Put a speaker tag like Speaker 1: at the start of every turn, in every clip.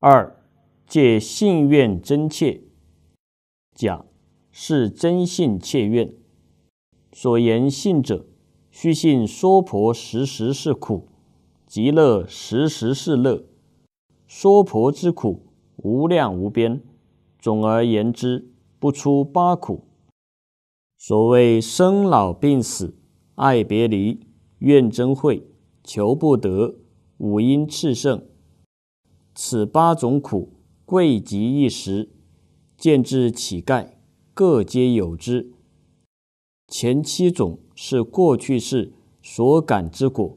Speaker 1: 二借信愿真切，假是真信切愿。所言信者，须信娑婆时时是苦，极乐时时是乐。娑婆之苦，无量无边。总而言之，不出八苦。所谓生老病死、爱别离、怨憎会、求不得、五阴炽盛。此八种苦，贵极一时，见之乞丐，各皆有之。前七种是过去世所感之果，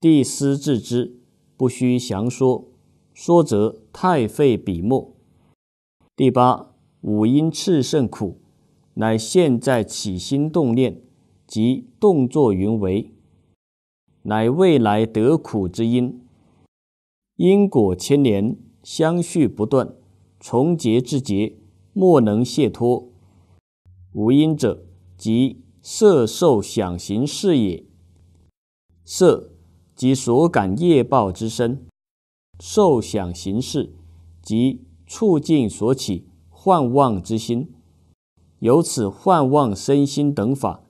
Speaker 1: 第思自知，不须详说，说则太费笔墨。第八五音炽盛苦，乃现在起心动念及动作云为，乃未来得苦之因。因果牵连，相续不断，从结至结，莫能解脱。无因者，即色、受、想、行、识也。色即所感业报之身，受、想、行、识即触境所起幻妄之心，由此幻妄身心等法，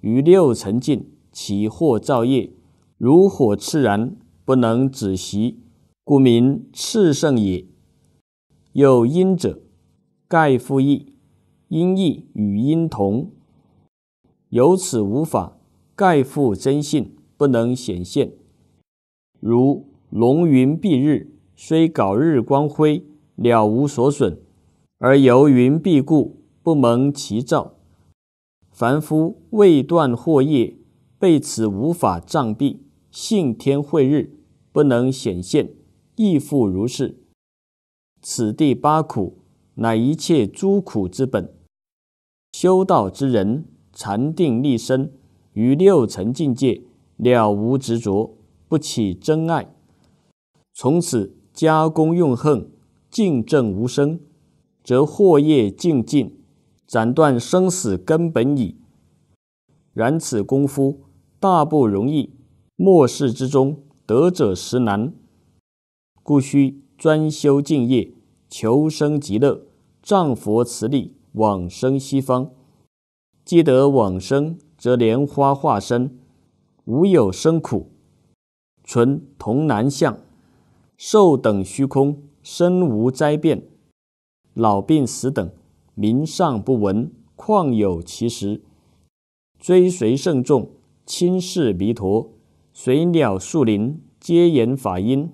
Speaker 1: 于六尘境起惑造业，如火炽然。不能止息，故名次圣也。有因者，盖复义；因义与因同，由此无法盖复真性，不能显现。如龙云蔽日，虽搞日光辉，鸟无所损，而由云蔽故，不蒙其照。凡夫未断惑业，被此无法障蔽。信天晦日不能显现，亦复如是。此地八苦乃一切诸苦之本。修道之人，禅定立身于六层境界，了无执着，不起真爱。从此加功用恨，净正无生，则祸业尽尽，斩断生死根本矣。然此功夫大不容易。末世之中，德者实难，故须专修净业，求生极乐，仗佛慈力，往生西方。既得往生，则莲花化身，无有生苦，存同南相，寿等虚空，身无灾变，老病死等，名上不闻，况有其实。追随圣众，亲视弥陀。水鸟树林皆言法音，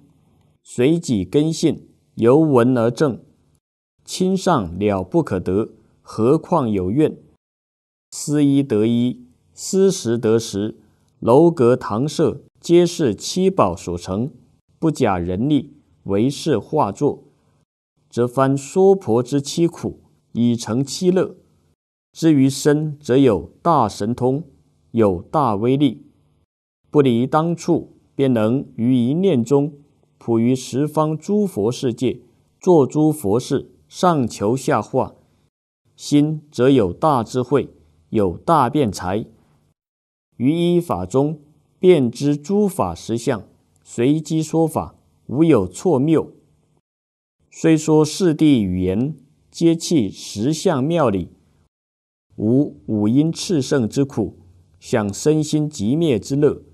Speaker 1: 随己根性由闻而证。亲上了不可得，何况有怨？思一得一，思十得十，楼阁堂舍皆是七宝所成，不假人力为是化作，则翻娑婆之七苦以成七乐。至于身，则有大神通，有大威力。不离当处，便能于一念中普于十方诸佛世界，作诸佛事，上求下化。心则有大智慧，有大辩才，于一法中便知诸法实相，随机说法，无有错谬。虽说四地语言皆弃实相妙理，无五音炽盛之苦，享身心极灭之乐。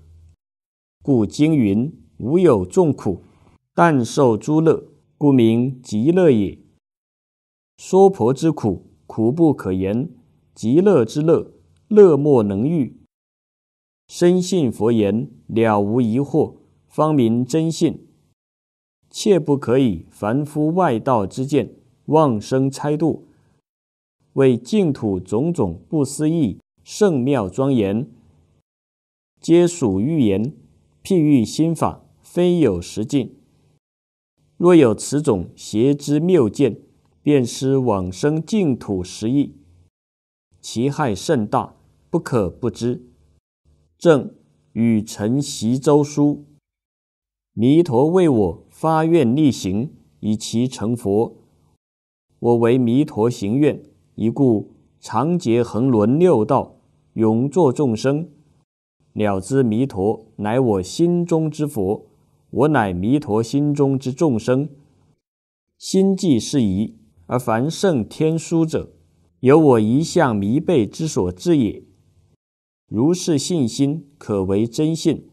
Speaker 1: 故经云：“无有众苦，但受诸乐，故名极乐也。”娑婆之苦，苦不可言；极乐之乐，乐莫能喻。深信佛言，了无疑惑，方明真信。切不可以凡夫外道之见妄生猜度。为净土种种不思议圣妙庄严，皆属预言。譬喻心法非有实境，若有此种邪之谬见，便失往生净土实义，其害甚大，不可不知。正与陈习周书，弥陀为我发愿立行，以其成佛，我为弥陀行愿，以故常结恒轮六道，永作众生。了知弥陀，乃我心中之佛；我乃弥陀心中之众生。心即是疑，而凡胜天书者，由我一向迷背之所至也。如是信心，可为真信。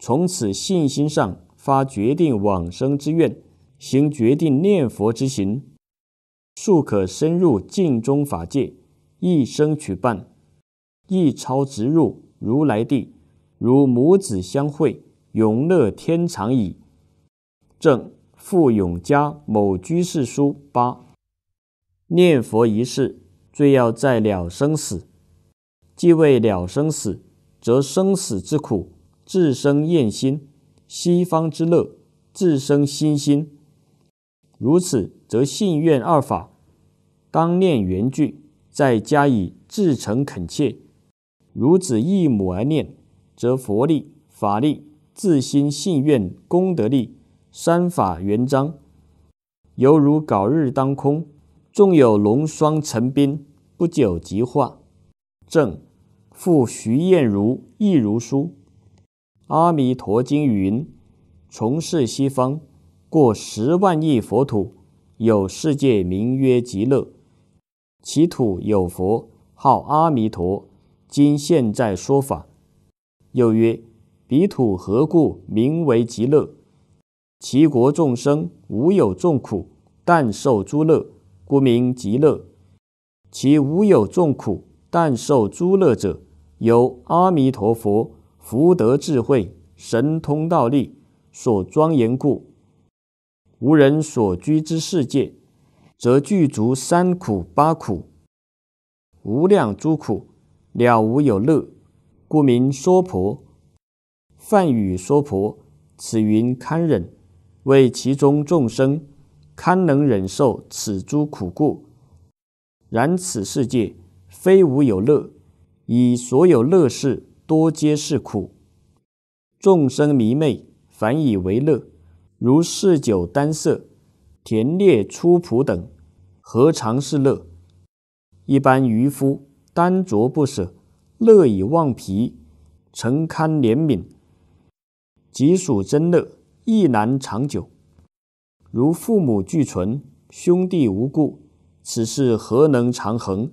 Speaker 1: 从此信心上发决定往生之愿，行决定念佛之行，速可深入净中法界，一生取办，一超直入。如来地，如母子相会，永乐天长矣。正傅永嘉某居士书八，念佛一事，最要在了生死。既为了生死，则生死之苦自生厌心，西方之乐自生心心。如此，则信愿二法，当念原句，再加以至诚恳切。如子一母而念，则佛力、法力、自心信愿功德力三法圆彰，犹如杲日当空，纵有龙霜成冰，不久即化。正复徐彦如亦如书，《阿弥陀经》云：“从事西方过十万亿佛土，有世界名曰极乐，其土有佛，号阿弥陀。”今现在说法，又曰：彼土何故名为极乐？其国众生无有众苦，但受诸乐，故名极乐。其无有众苦，但受诸乐者，由阿弥陀佛福德智慧神通道力所庄严故。无人所居之世界，则具足三苦、八苦、无量诸苦。了无有乐，故名娑婆。梵语娑婆，此云堪忍，为其中众生堪能忍受此诸苦故。然此世界非无有乐，以所有乐事多皆是苦，众生迷昧，反以为乐，如嗜酒、耽色、田猎、粗仆等，何尝是乐？一般渔夫。单着不舍，乐以忘疲，诚堪怜悯。即属真乐，亦难长久。如父母俱存，兄弟无故，此事何能长恒？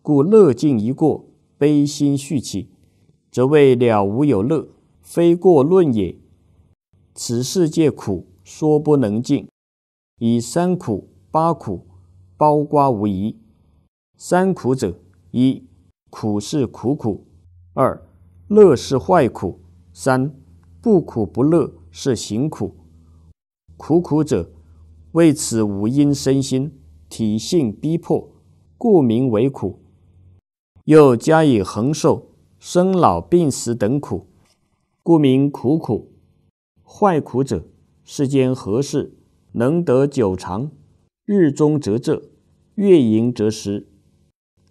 Speaker 1: 故乐尽一过，悲心续起，则谓了无有乐，非过论也。此世界苦说不能尽，以三苦八苦包瓜无疑。三苦者，一苦是苦苦，二乐是坏苦，三不苦不乐是行苦。苦苦者，为此五阴身心体性逼迫，故名为苦；又加以恒受生老病死等苦，故名苦苦。坏苦者，世间何事能得久长？日中则昃，月盈则食。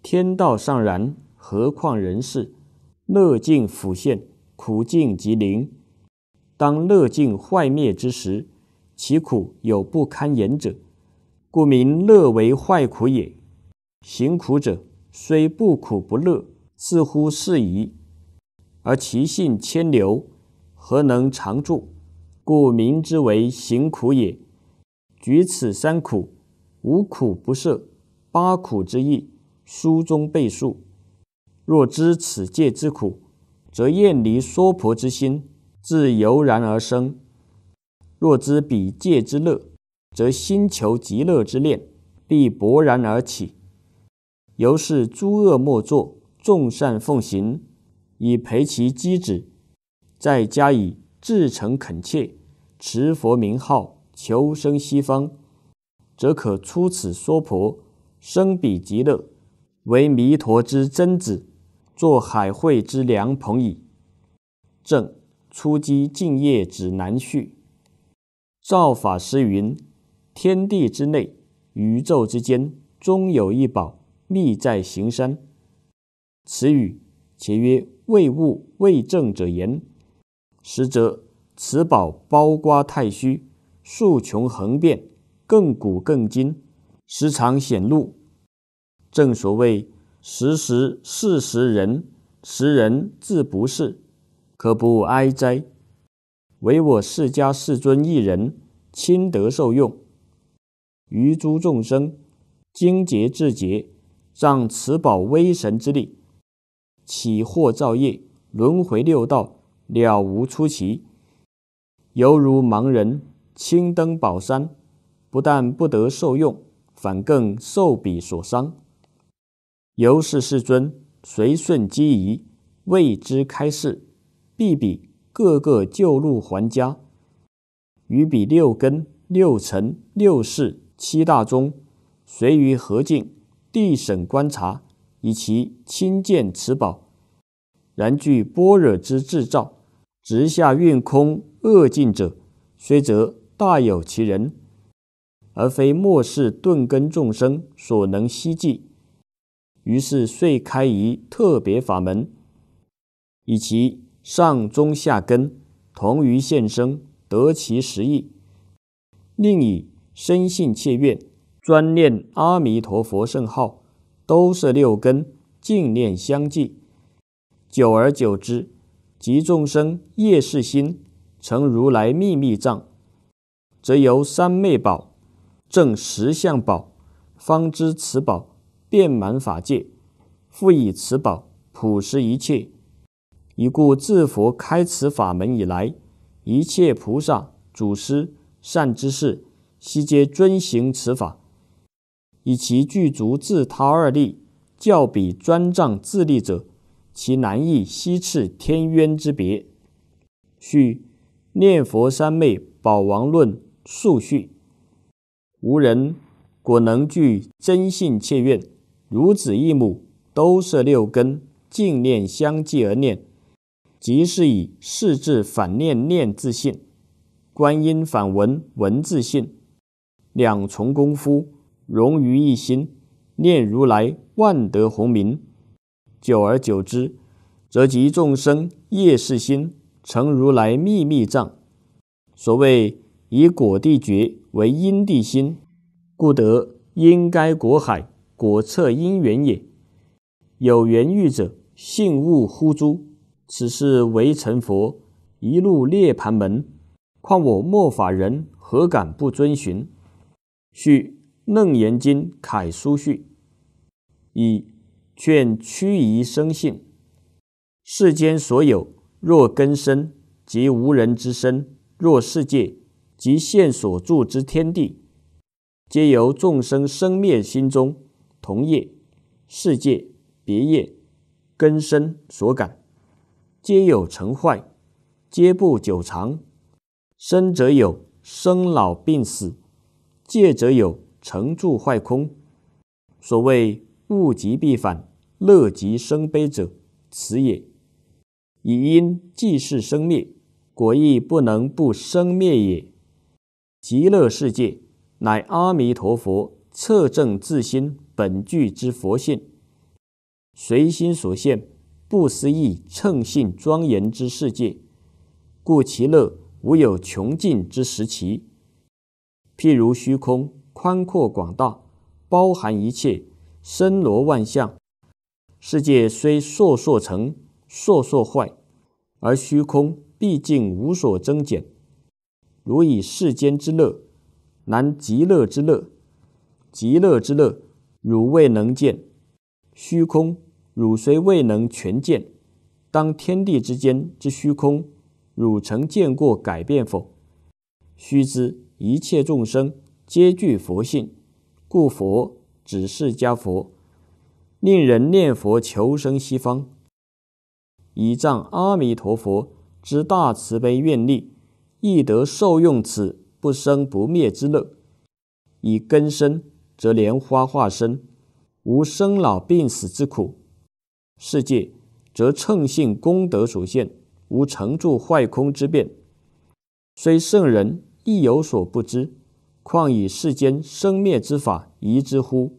Speaker 1: 天道尚然，何况人世？乐尽复现，苦尽即临。当乐尽坏灭之时，其苦有不堪言者，故名乐为坏苦也。行苦者，虽不苦不乐，似乎适宜，而其性迁流，何能常住？故名之为行苦也。举此三苦，无苦不赦，八苦之意。书中备述：若知此界之苦，则厌离娑婆之心自油然而生；若知彼界之乐，则心求极乐之念必勃然而起。由是诸恶莫作，众善奉行，以培其积止，再加以至诚恳切，持佛名号，求生西方，则可出此娑婆，生彼极乐。为弥陀之真子，作海会之良朋矣。正初基净业指南序，造法师云：天地之内，宇宙之间，终有一宝，秘在行山。此语且曰未悟未证者言，实则此宝包瓜太虚，数穷恒变，亘古亘今，时常显露。正所谓时时事时人，时人自不是，可不哀哉？唯我释迦世尊一人亲得受用，余诸众生精竭至竭，仗此宝威神之力，起惑造业，轮回六道，了无出奇，犹如盲人轻登宝山，不但不得受用，反更受彼所伤。由是世尊随顺机宜，为之开示，必彼个个救路还家。于彼六根、六尘、六世、七大中，随于何境地审观察，以其亲见此宝。然具般若之智照，直下运空恶尽者，虽则大有其人，而非末世钝根众生所能希冀。于是遂开一特别法门，以其上中下根同于现身得其实意，另以深信切愿，专念阿弥陀佛圣号，都是六根净念相继，久而久之，即众生业事心成如来秘密藏，则由三昧宝正十相宝，方知此宝。遍满法界，复以此宝普施一切。已故自佛开此法门以来，一切菩萨、祖师、善知识悉皆遵行此法，以其具足自他二力，较彼专仗自利者，其难易悉次天渊之别。续《念佛三昧宝王论》述序：无人果能具真信切愿。如子一母，都是六根净念相继而念，即是以四字反念念自性，观音反闻闻自性，两重功夫融于一心，念如来万德洪明。久而久之，则集众生业事心成如来秘密藏。所谓以果地觉为因地心，故得因该果海。果测因缘也，有缘遇者，信物呼诸。此事为成佛，一路涅盘门，况我末法人，何敢不遵循？序《楞严经》楷书序，以劝屈夷生性。世间所有，若根生，即无人之身；若世界，即现所住之天地，皆由众生生灭心中。同业、世界、别业、根深所感，皆有成坏，皆不久长。生者有生老病死，戒者有成住坏空。所谓物极必反，乐极生悲者，此也。以因即是生灭，果亦不能不生灭也。极乐世界乃阿弥陀佛侧证自心。本具之佛性，随心所现，不思议称性庄严之世界，故其乐无有穷尽之时期。譬如虚空，宽阔广大，包含一切森罗万象。世界虽烁烁成，烁烁坏，而虚空毕竟无所增减。如以世间之乐，难极乐之乐，极乐之乐。汝未能见虚空，汝虽未能全见，当天地之间之虚空，汝曾见过改变否？须知一切众生皆具佛性，故佛只是迦佛，令人念佛求生西方，以仗阿弥陀佛之大慈悲愿力，亦得受用此不生不灭之乐，以根深则莲花化身，无生老病死之苦；世界则乘性功德所现，无成住坏空之变。虽圣人亦有所不知，况以世间生灭之法疑之乎？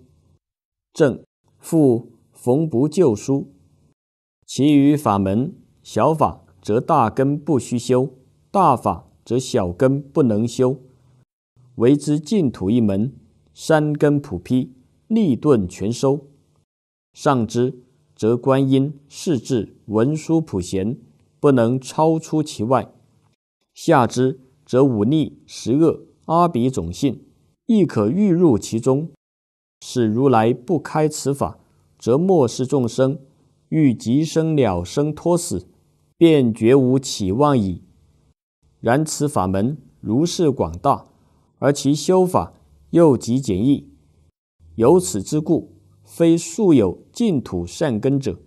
Speaker 1: 正复逢不救书，其余法门小法，则大根不须修；大法则小根不能修，唯之净土一门。三根普披，利钝全收；上之则观音、世至文殊、普贤，不能超出其外；下之则五逆、十恶、阿鼻种性，亦可欲入其中。使如来不开此法，则莫世众生欲即生了生脱死，便绝无起望矣。然此法门如是广大，而其修法。又极简易，由此之故，非素有净土善根者，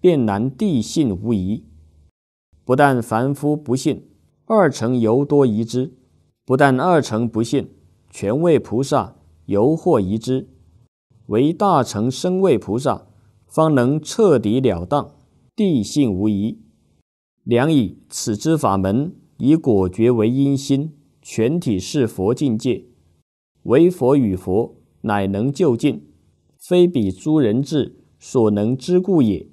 Speaker 1: 便难地信无疑。不但凡夫不信，二乘尤多疑之；不但二乘不信，全为菩萨犹或疑之。唯大乘身畏菩萨，方能彻底了当，地信无疑。良以此之法门，以果觉为因心，全体是佛境界。为佛与佛乃能就近，非彼诸人智所能知故也。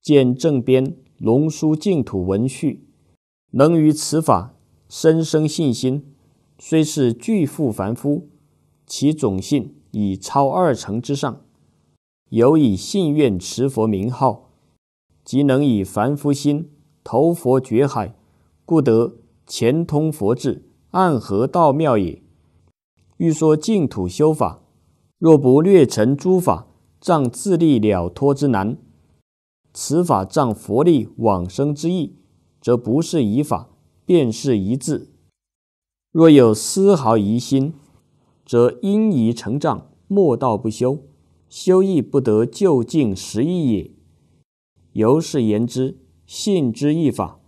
Speaker 1: 见正编《龙书净土文序》，能于此法深生信心，虽是具富凡夫，其种性已超二成之上。由以信愿持佛名号，即能以凡夫心投佛觉海，故得前通佛智，暗合道妙也。欲说净土修法，若不略成诸法障自力了脱之难，此法障佛力往生之意，则不是一法，便是一字。若有丝毫疑心，则因疑成障，莫道不修，修亦不得究竟实义也。由是言之，信之一法，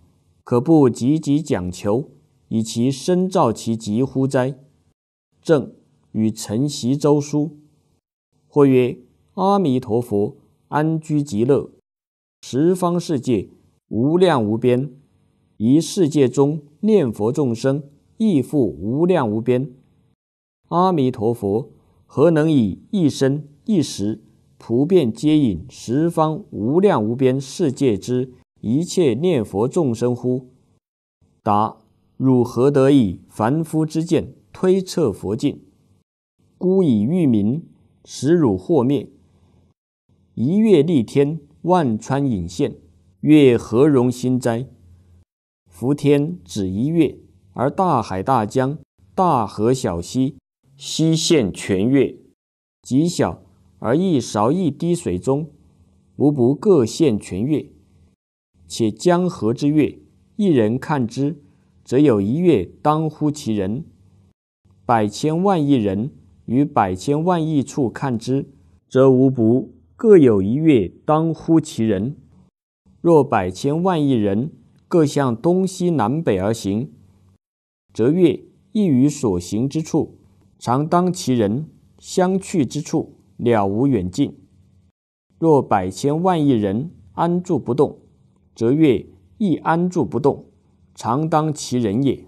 Speaker 1: 可不汲汲讲求，以其深造其极乎哉？正与晨习周书，或曰：“阿弥陀佛，安居极乐，十方世界无量无边，一世界中念佛众生亦复无量无边。阿弥陀佛，何能以一生一时普遍接引十方无量无边世界之一切念佛众生乎？”答：“汝何得以凡夫之见？”推测佛境，孤以喻名，实汝祸灭。一月立天，万川隐现，月何容心哉？浮天指一月，而大海、大江、大河、小溪，悉现全月；极小而一勺一滴水中，无不各现全月。且江河之月，一人看之，则有一月当乎其人。百千万亿人于百千万亿处看之，则无不各有一月当乎其人。若百千万亿人各向东西南北而行，则月亦于所行之处常当其人相去之处了无远近。若百千万亿人安住不动，则月亦安住不动，常当其人也。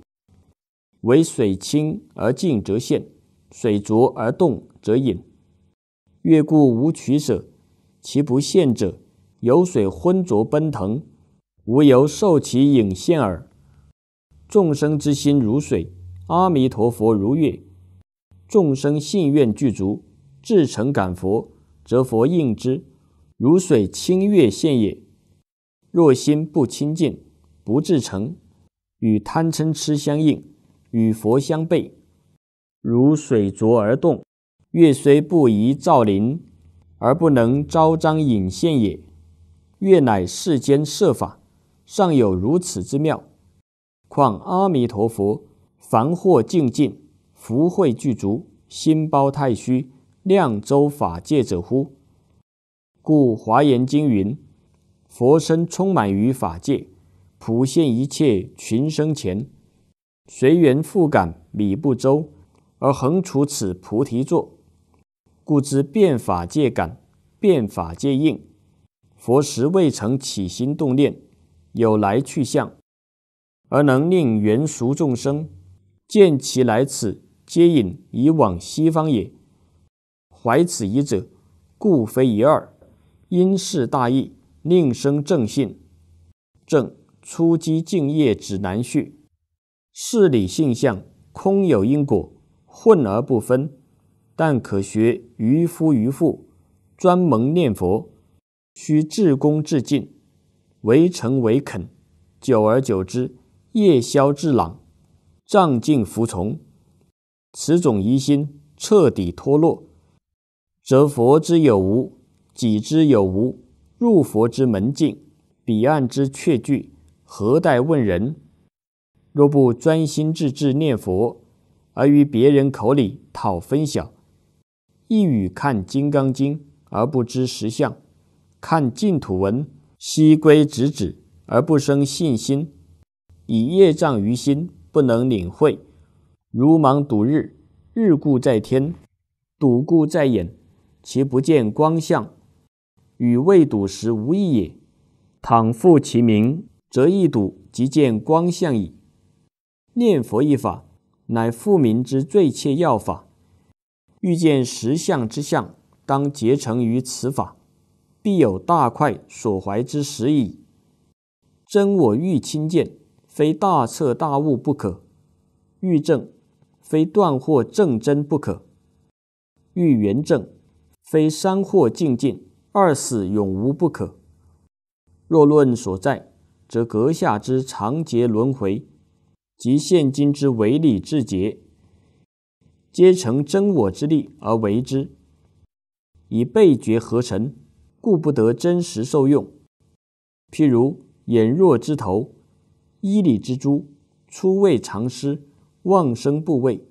Speaker 1: 唯水清而静则现，水浊而动则隐。月故无取舍，其不现者，有水浑浊奔腾，无由受其影现耳。众生之心如水，阿弥陀佛如月，众生信愿具足，至诚感佛，则佛应之，如水清月现也。若心不清净，不至诚，与贪嗔痴相应。与佛相悖，如水浊而动；月虽不宜照临，而不能昭彰引现也。月乃世间设法，尚有如此之妙，况阿弥陀佛，凡惑境尽，福慧具足，心包太虚，量周法界者乎？故华严经云：“佛身充满于法界，普现一切群生前。”随缘复感，理不周，而恒处此菩提座，故知变法界感，变法界应。佛时未曾起心动念，有来去相，而能令缘熟众生见其来此，皆引以往西方也。怀此一者，故非一二，因是大义，令生正信。正初机敬业指南序。事理性相，空有因果，混而不分。但可学渔夫渔妇，专门念佛，须至恭至敬，唯诚唯恳，久而久之，夜宵至朗，仗尽服从。此种疑心彻底脱落，则佛之有无，己之有无，入佛之门径，彼岸之确据，何待问人？若不专心致志念佛，而于别人口里讨分晓；一语看金刚经而不知实相，看净土文悉归直指而不生信心，以业障于心不能领会，如芒睹日，日故在天，睹故在眼，其不见光相，与未睹时无异也。倘复其名，则一睹即见光相矣。念佛一法，乃复民之最切要法。欲见实相之相，当结成于此法，必有大快所怀之时矣。真我欲亲见，非大彻大悟不可；欲证，非断惑正真不可；欲圆证，非三惑净尽二死永无不可。若论所在，则阁下之长劫轮回。及现今之为礼至节，皆成真我之力而为之，以备觉合成，故不得真实受用。譬如眼弱之头，衣里之珠，初未尝失，望生不畏，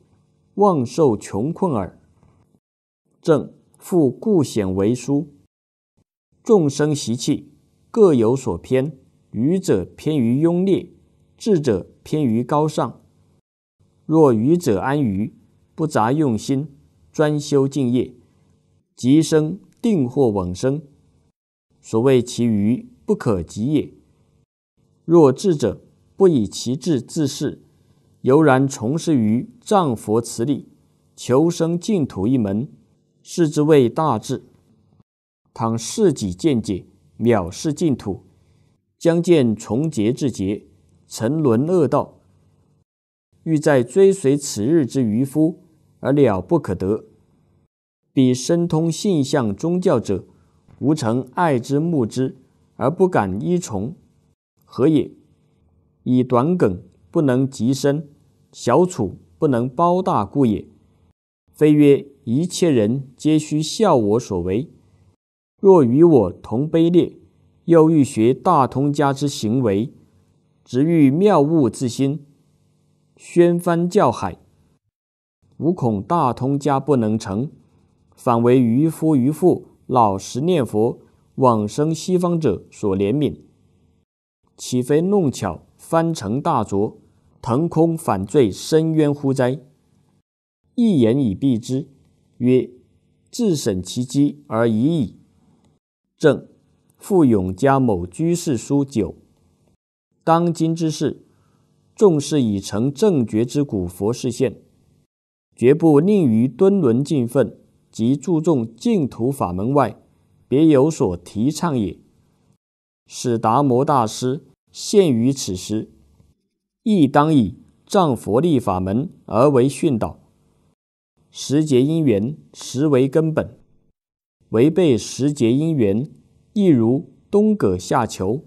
Speaker 1: 望受穷困耳。正复故显为疏，众生习气各有所偏，愚者偏于庸劣。智者偏于高尚，若愚者安于不杂用心，专修净业，即生定或往生。所谓其愚不可及也。若智者不以其智自恃，悠然从事于藏佛慈力，求生净土一门，是之谓大智。倘恃己见解，藐视净土，将见从劫至劫。沉沦恶道，欲在追随此日之渔夫而了不可得。彼深通性相宗教者，无成爱之慕之而不敢依从，何也？以短梗不能及深，小处不能包大故也。非曰一切人皆须效我所为，若与我同卑劣，又欲学大通家之行为。直欲妙悟之心，宣翻教海，无恐大通家不能成，反为渔夫渔妇老实念佛往生西方者所怜悯，岂非弄巧翻成大浊，腾空反坠深渊乎哉？一言以蔽之，曰：自审其机而已矣。正傅永嘉某居士书九。当今之世，众士已成正觉之古佛世现，绝不吝于敦伦尽分及注重净土法门外，别有所提倡也。使达摩大师现于此时，亦当以藏佛立法门而为训导，时节因缘实为根本。违背时节因缘，亦如冬葛夏裘。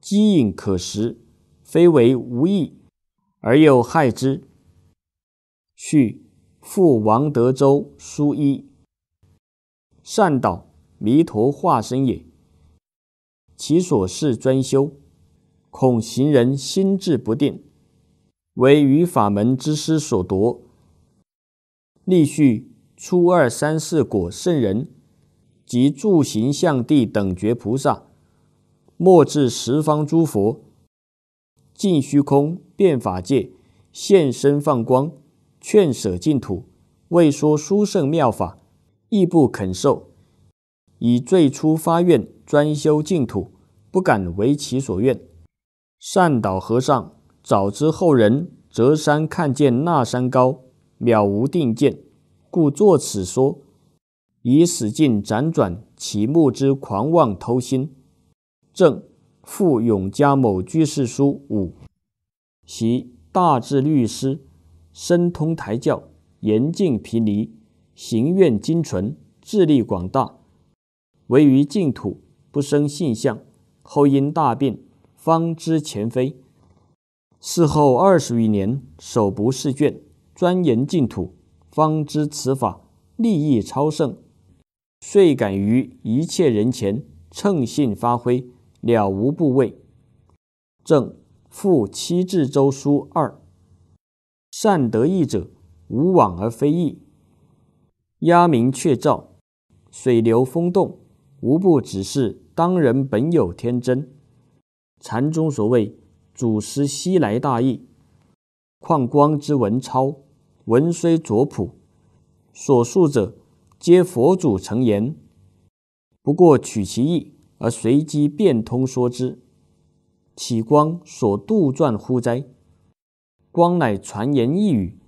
Speaker 1: 机隐可识，非为无益，而又害之。序复王德州书一，善导弥陀化身也。其所事专修，恐行人心智不定，为于法门之师所夺。立序初二三四果圣人，及住行相地等觉菩萨。末至十方诸佛，尽虚空遍法界现身放光，劝舍净土，未说殊胜妙法，亦不肯受，以最初发愿专修净土，不敢违其所愿。善导和尚早知后人择山看见那山高，渺无定见，故作此说，以使尽辗转其目之狂妄偷心。正复永嘉某居士书五，其大智律师深通台教，严禁毗尼，行愿精纯，智力广大，唯于净土不生性相，后因大病，方知前非。事后二十余年，手不释卷，钻研净土，方知此法利益超胜，遂敢于一切人前称性发挥。了无部位，正复七字周书二，善得意者无往而非意。鸦鸣雀噪，水流风动，无不只是当人本有天真。禅宗所谓祖师西来大意，况光之文钞，文虽拙朴，所述者皆佛祖成言，不过取其意。而随机变通说之，启光所杜撰乎哉？光乃传言一语，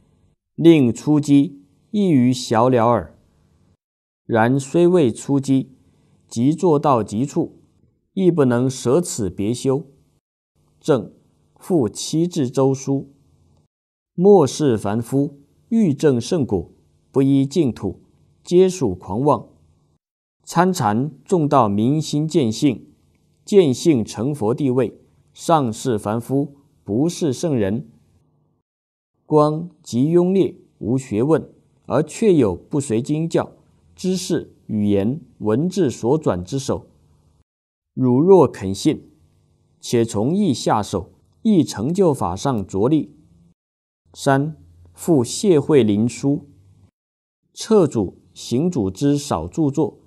Speaker 1: 令出击亦于小鸟耳。然虽未出击，即做到极处，亦不能舍此别修。正复七字周书，末世凡夫欲证圣果，不依净土，皆属狂妄。参禅，重道明心见性，见性成佛地位。上是凡夫，不是圣人。光即庸劣，无学问，而确有不随经教、知识、语言、文字所转之手。汝若肯信，且从易下手，易成就法上着力。三，复谢慧林书，侧主行主之少著作。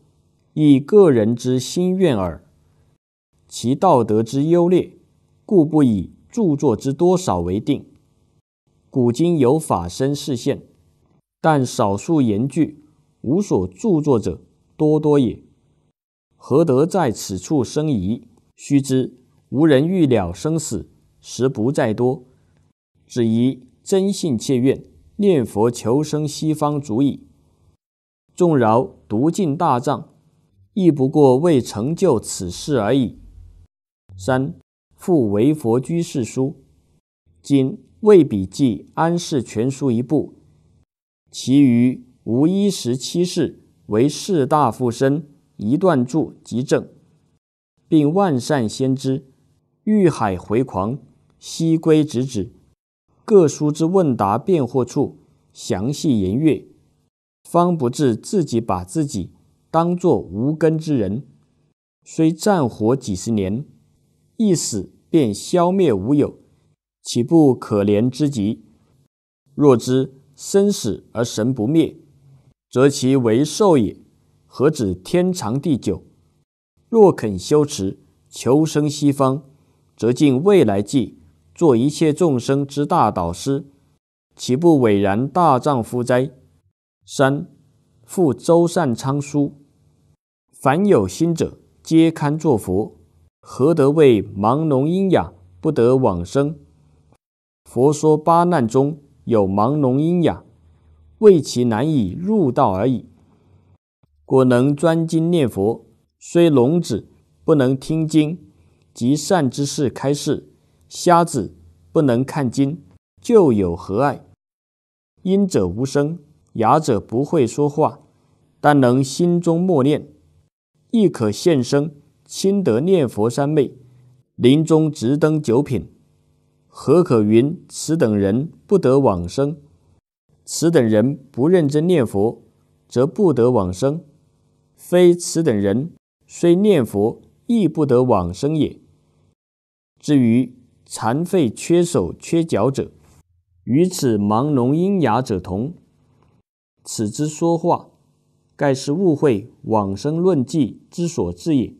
Speaker 1: 以个人之心愿耳，其道德之优劣，故不以著作之多少为定。古今有法身示现，但少数言句无所著作者多多也，何得在此处生疑？须知无人欲了生死，实不在多，只宜真信切愿，念佛求生西方足矣。纵饶独进大藏，亦不过为成就此事而已。三复为佛居士书，今未笔记安世全书一部，其余无一十七世为士大夫身一段著即证，并万善先知欲海回狂西归直指，各书之问答辩惑处详细言阅，方不至自己把自己。当作无根之人，虽战火几十年，一死便消灭无有，岂不可怜之极？若知生死而神不灭，则其为寿也，何止天长地久？若肯修持，求生西方，则尽未来际，做一切众生之大导师，岂不伟然大丈夫哉？三，复周善昌书。凡有心者，皆堪作佛，何得谓盲聋喑哑不得往生？佛说八难中有盲聋喑哑，为其难以入道而已。果能专精念佛，虽聋子不能听经，及善知识开示；瞎子不能看经，就有何碍？音者无声，哑者不会说话，但能心中默念。亦可现生亲得念佛三昧，临终直登九品。何可云此等人不得往生？此等人不认真念佛，则不得往生。非此等人，虽念佛亦不得往生也。至于残废缺手缺脚者，与此盲聋喑哑者同。此之说话。盖是误会往生论记之所至也。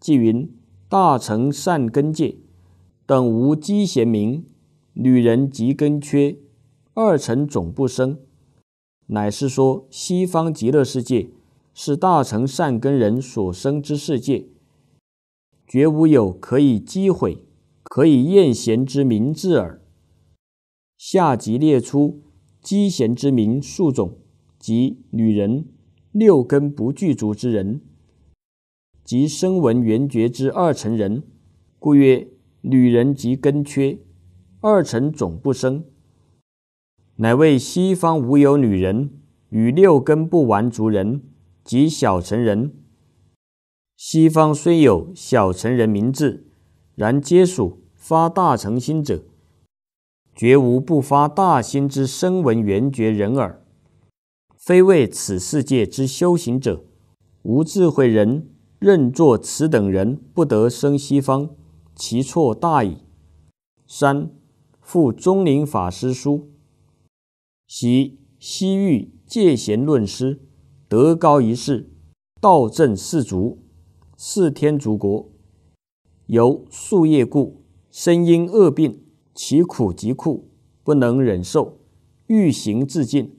Speaker 1: 即云大乘善根界等无积贤名女人即根缺二乘总不生，乃是说西方极乐世界是大乘善根人所生之世界，绝无有可以积毁、可以厌贤之名字耳。下集列出积贤之名数种及女人。六根不具足之人，即声闻缘觉之二乘人，故曰女人即根缺，二乘总不生。乃谓西方无有女人与六根不完足人及小乘人。西方虽有小乘人名字，然皆属发大乘心者，绝无不发大心之声闻缘觉人耳。非为此世界之修行者，无智慧人任作此等人，不得生西方，其错大矣。三，复钟林法师书，习西域戒贤论师，德高一世，道正四足，四天竺国，由夙业故，身因恶病，其苦极酷，不能忍受，欲行自尽。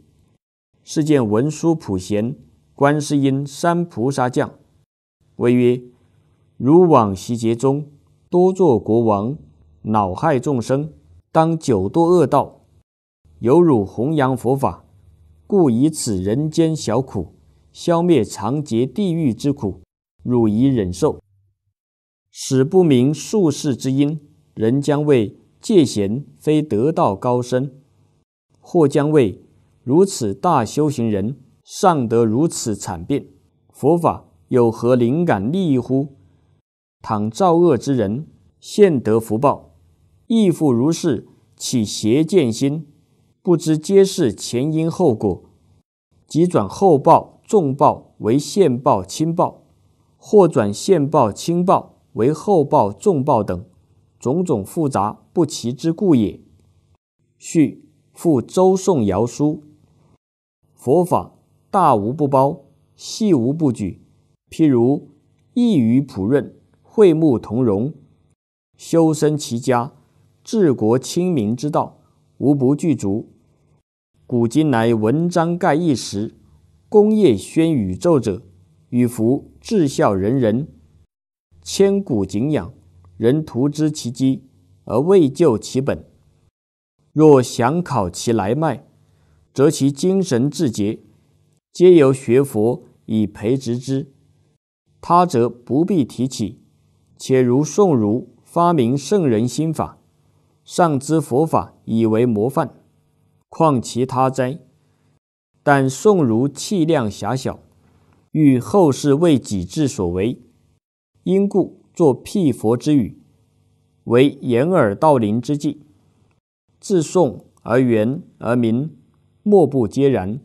Speaker 1: 是见文殊普贤、观世音三菩萨将，谓曰：“汝往昔劫中多作国王，恼害众生，当九多恶道，犹汝弘扬佛法，故以此人间小苦，消灭长劫地狱之苦。汝宜忍受，使不明术士之因，人将为戒贤非得道高深，或将为。”如此大修行人尚得如此惨变，佛法有何灵感利益乎？倘造恶之人现得福报，亦复如是，起邪见心，不知皆是前因后果，即转后报重报为现报轻报，或转现报轻报为后报重报等，种种复杂不齐之故也。续复周颂尧书。佛法大无不包，细无不举。譬如一语普润，惠目同荣，修身齐家、治国清民之道，无不具足。古今来文章盖一时，功业宣宇宙者，与夫至孝仁人，千古景仰。人徒知其机而未就其本。若想考其来脉，则其精神志节，皆由学佛以培植之。他则不必提起。且如宋儒发明圣人心法，上知佛法以为模范，况其他哉？但宋儒气量狭小，欲后世为己志所为，因故作辟佛之语，为掩耳盗铃之计，自宋而元而明。莫不皆然，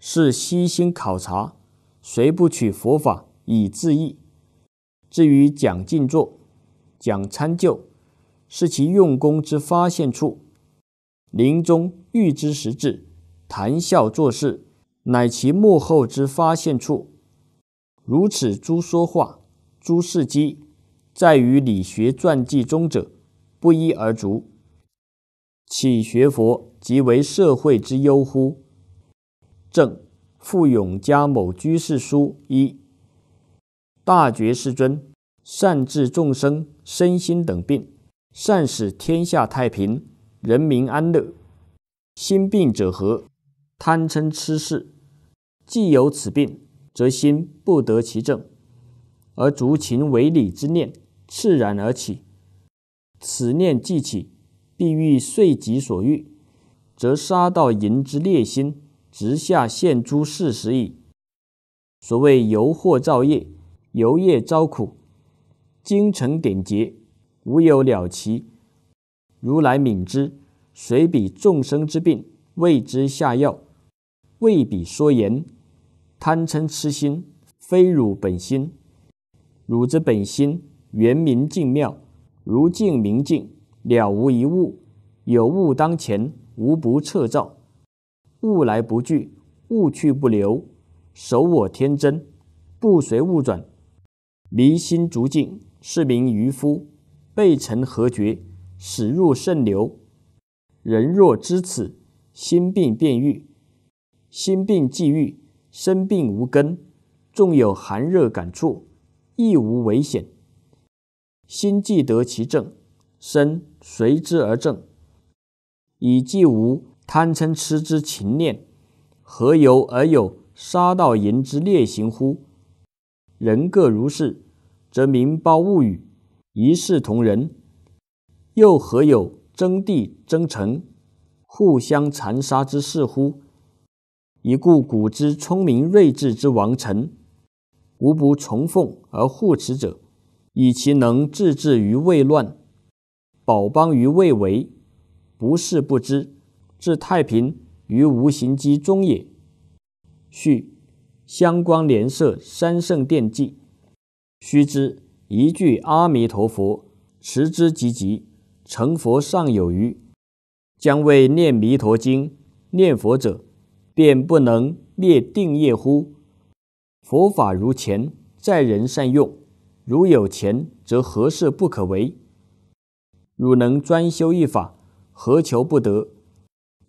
Speaker 1: 是悉心考察，谁不取佛法以自益？至于讲静坐、讲参究，是其用功之发现处；临终欲之实质，谈笑做事，乃其幕后之发现处。如此诸说话、诸事迹，在于理学传记中者，不一而足。起学佛即为社会之忧乎？正傅永嘉某居士书一：大觉世尊善治众生身心等病，善使天下太平，人民安乐。心病者何？贪嗔痴事。既有此病，则心不得其正，而逐情为理之念次然而起。此念既起。必欲遂己所欲，则杀到淫之劣心，直下现诸事实矣。所谓由惑造业，由业遭苦，精诚点劫，无有了其。如来悯之，随彼众生之病，为之下药，为彼说言：贪嗔痴心，非汝本心。汝之本心，原明净妙，如镜明镜。了无一物，有物当前无不测照；物来不拒，物去不留，守我天真，不随物转。迷心逐境，是名渔夫；被尘何绝，始入圣流。人若知此，心病便愈；心病既愈，身病无根。纵有寒热感触，亦无危险。心既得其正。身随之而正，以既无贪嗔痴之情念，何由而有杀盗淫之烈行乎？人各如是，则民包物语，一视同仁，又何有争地争城、互相残杀之事乎？以故古之聪明睿智之王臣，无不从奉而护持者，以其能自治于未乱。宝邦于未为，不是不知；至太平于无形之中也。续相关联社三圣殿记，须知一句阿弥陀佛持之及极，成佛尚有余。将为念弥陀经、念佛者，便不能灭定业乎？佛法如钱，在人善用；如有钱，则何事不可为？汝能专修一法，何求不得？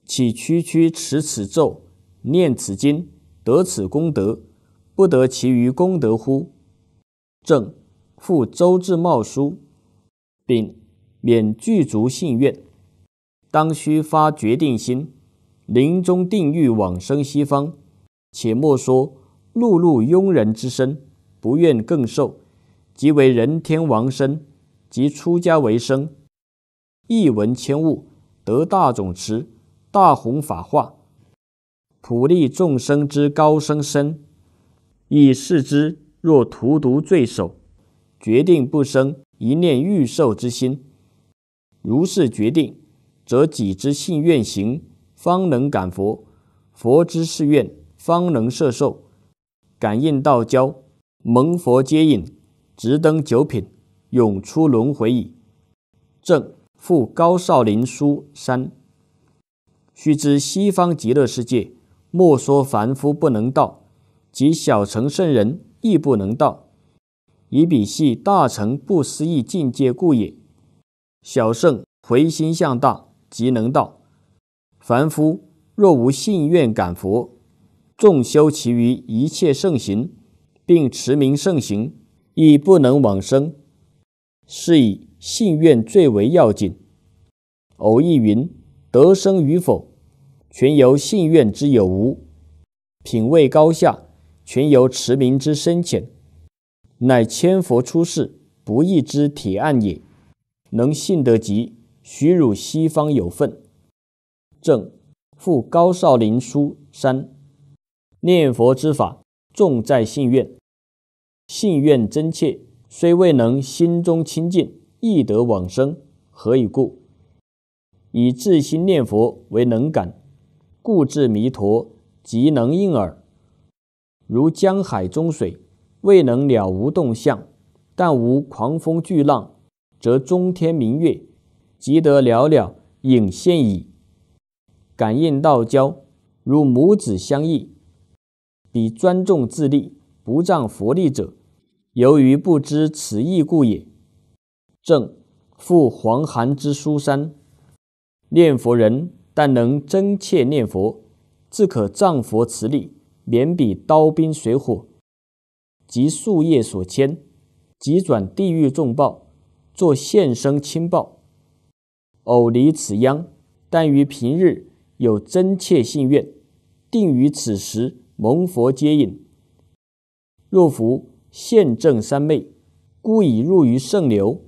Speaker 1: 岂区区持此咒、念此经、得此功德，不得其余功德乎？正复周至茂书，丙免具足信愿，当须发决定心，临终定欲往生西方，且莫说碌碌庸人之身，不愿更受，即为人天王身，即出家为僧。一文千物，得大种持，大弘法化，普利众生之高声声。以视之，若荼毒罪首，决定不生一念欲受之心。如是决定，则己之信愿行，方能感佛；佛之誓愿，方能摄受。感应道交，蒙佛接引，直登九品，永出轮回矣。正。赴高少林书三，须知西方极乐世界，莫说凡夫不能到，即小乘圣人亦不能到，以彼系大乘不思议境界故也。小圣回心向大，即能到；凡夫若无信愿感佛，众修其余一切圣行，并持名圣行，亦不能往生。是以。信愿最为要紧。偶亦云，得生与否，全由信愿之有无；品位高下，全由持名之深浅。乃千佛出世不易之铁案也。能信得及，许汝西方有份。正复高少林书三，念佛之法，重在信愿。信愿真切，虽未能心中清净。亦得往生，何以故？以至心念佛为能感，故至弥陀即能应耳。如江海中水，未能了无动向，但无狂风巨浪，则中天明月即得了了影现矣。感应道交，如母子相忆，彼专重自利，不仗佛力者，由于不知此义故也。正赴黄寒之书山，念佛人但能真切念佛，自可仗佛慈力，免彼刀兵水火及树业所牵，即转地狱重报，作现生轻报。偶离此殃，但于平日有真切信愿，定于此时蒙佛接引。若夫现正三昧，故已入于圣流。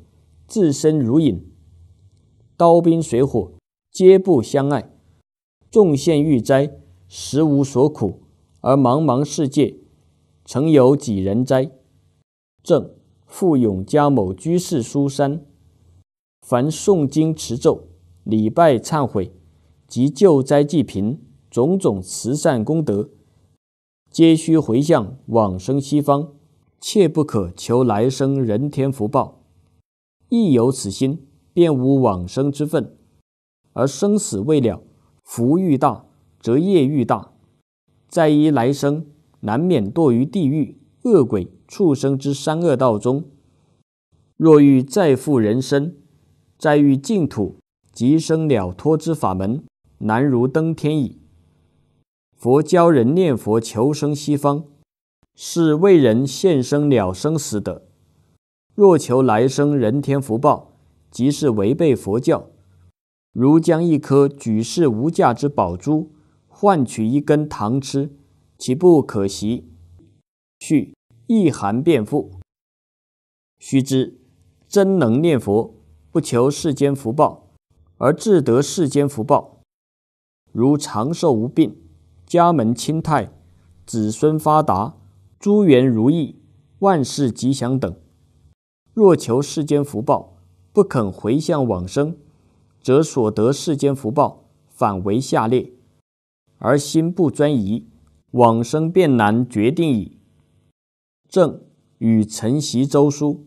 Speaker 1: 自身如影，刀兵水火皆不相爱；众现玉灾，实无所苦。而茫茫世界，曾有几人哉？正富永嘉某居士书山：凡诵经持咒、礼拜忏悔及救灾济贫种种慈善功德，皆须回向往生西方，切不可求来生人天福报。亦有此心，便无往生之分；而生死未了，福欲大，则业欲大，在一来生，难免堕于地狱、恶鬼、畜生之三恶道中。若欲再复人身，在欲净土，即生了脱之法门，难如登天矣。佛教人念佛求生西方，是为人现生了生死的。若求来生人天福报，即是违背佛教。如将一颗举世无价之宝珠换取一根糖吃，岂不可惜？续一寒变富。须知真能念佛，不求世间福报，而自得世间福报，如长寿无病、家门清泰、子孙发达、诸缘如意、万事吉祥等。若求世间福报，不肯回向往生，则所得世间福报反为下列，而心不专一，往生便难决定矣。正与陈习周书，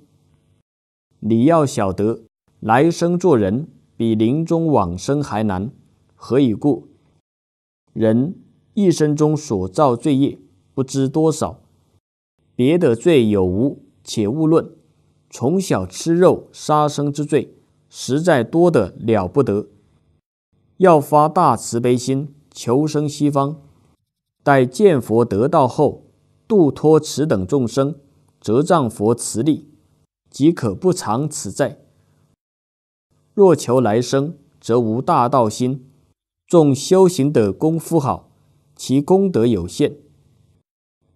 Speaker 1: 你要晓得，来生做人比临终往生还难。何以故？人一生中所造罪业不知多少，别的罪有无，且勿论。从小吃肉，杀生之罪实在多的了不得。要发大慈悲心，求生西方，待见佛得道后，度脱此等众生，则仗佛慈力，即可不偿此债。若求来生，则无大道心，纵修行的功夫好，其功德有限，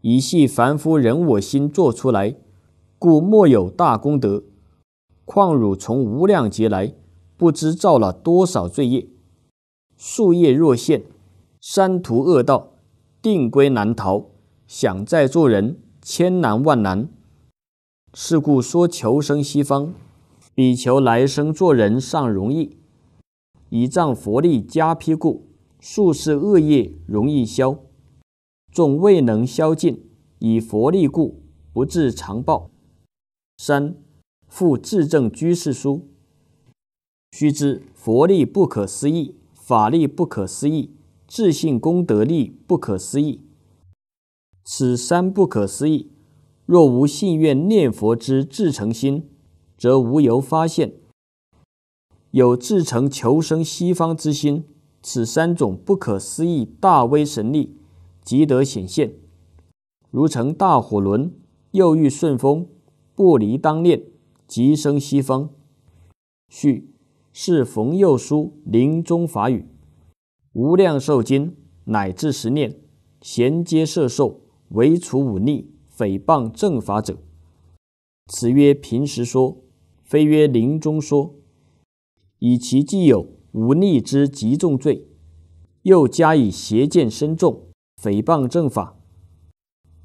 Speaker 1: 一系凡夫人我心做出来。故莫有大功德，况汝从无量劫来，不知造了多少罪业，树业若现，三途恶道，定归难逃。想再做人，千难万难。是故说求生西方，比求来生做人尚容易，以仗佛力加披故，数世恶业容易消。众未能消尽，以佛力故，不至常报。三复自证居士书，须知佛力不可思议，法力不可思议，自性功德力不可思议。此三不可思议，若无信愿念佛之至诚心，则无由发现。有至诚求生西方之心，此三种不可思议大威神力，即得显现。如乘大火轮，又遇顺风。不离当念，即生西方。续是冯幼书临终法语，《无量寿经》乃至十念，咸接摄受，唯除五逆、诽谤正法者。此曰平时说，非曰临终说。以其既有忤逆之极重罪，又加以邪见深重、诽谤正法，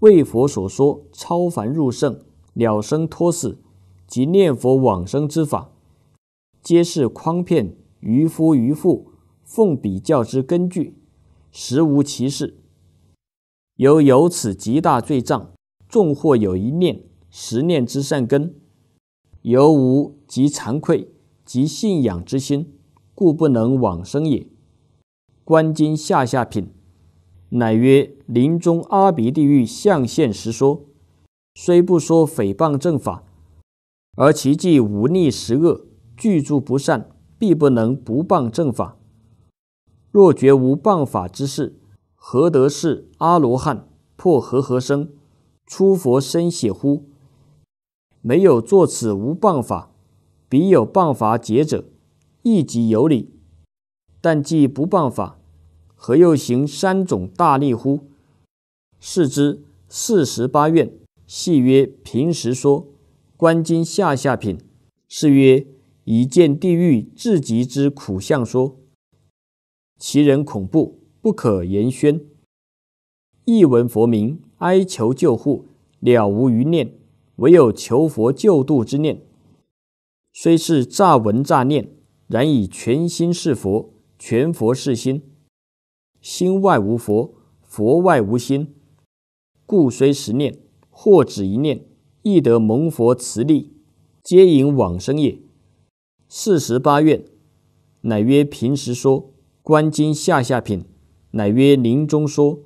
Speaker 1: 为佛所说超凡入圣。了生脱死及念佛往生之法，皆是诓骗愚夫愚妇奉比较之根据，实无其事。由由此极大罪障，纵或有一念十念之善根，犹无及惭愧及信仰之心，故不能往生也。观今下下品，乃曰临终阿鼻地狱象现时说。虽不说诽谤正法，而其既无逆十恶、具诸不善，必不能不谤正法。若觉无谤法之事，何得是阿罗汉破和合生、出佛身血乎？没有作此无谤法，彼有谤法解者，亦即有理。但既不谤法，何又行三种大力乎？是之四十八愿。戏曰：平时说观今下下品，是曰一见地狱至极之苦相说，其人恐怖不可言宣。一闻佛名，哀求救护，了无余念，唯有求佛救度之念。虽是乍闻乍念，然以全心是佛，全佛是心，心外无佛，佛外无心，故虽实念。或止一念，亦得蒙佛慈力，皆引往生也。四十八愿，乃曰平时说；观经下下品，乃曰临终说。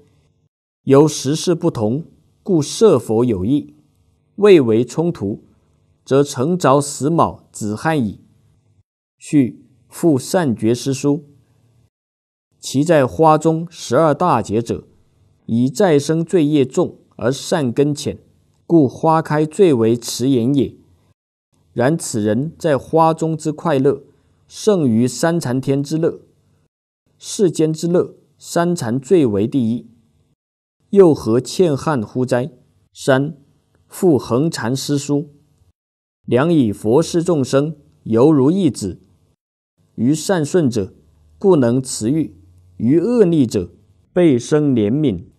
Speaker 1: 由时事不同，故设佛有意，未为冲突，则成着死卯子汉矣。续复善觉师书，其在花中十二大劫者，以再生罪业重。而善根浅，故花开最为迟延也。然此人在花中之快乐，胜于三禅天之乐。世间之乐，三禅最为第一。又何欠憾乎哉？三复恒禅师书，良以佛视众生，犹如一子。于善顺者，故能慈欲；于恶逆者，倍生怜悯。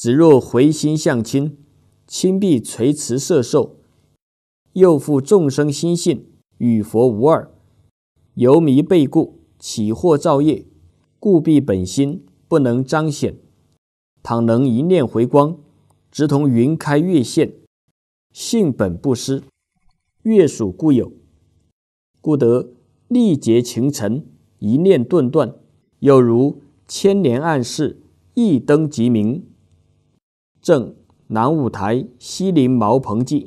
Speaker 1: 子若回心向亲，亲必垂慈摄受；又复众生心性与佛无二，由迷背故起惑造业，故必本心不能彰显。倘能一念回光，直同云开月现，性本不失，月属固有，故得历劫情尘一念顿断，有如千年暗示，一灯即明。《正南五台西临茅棚记》。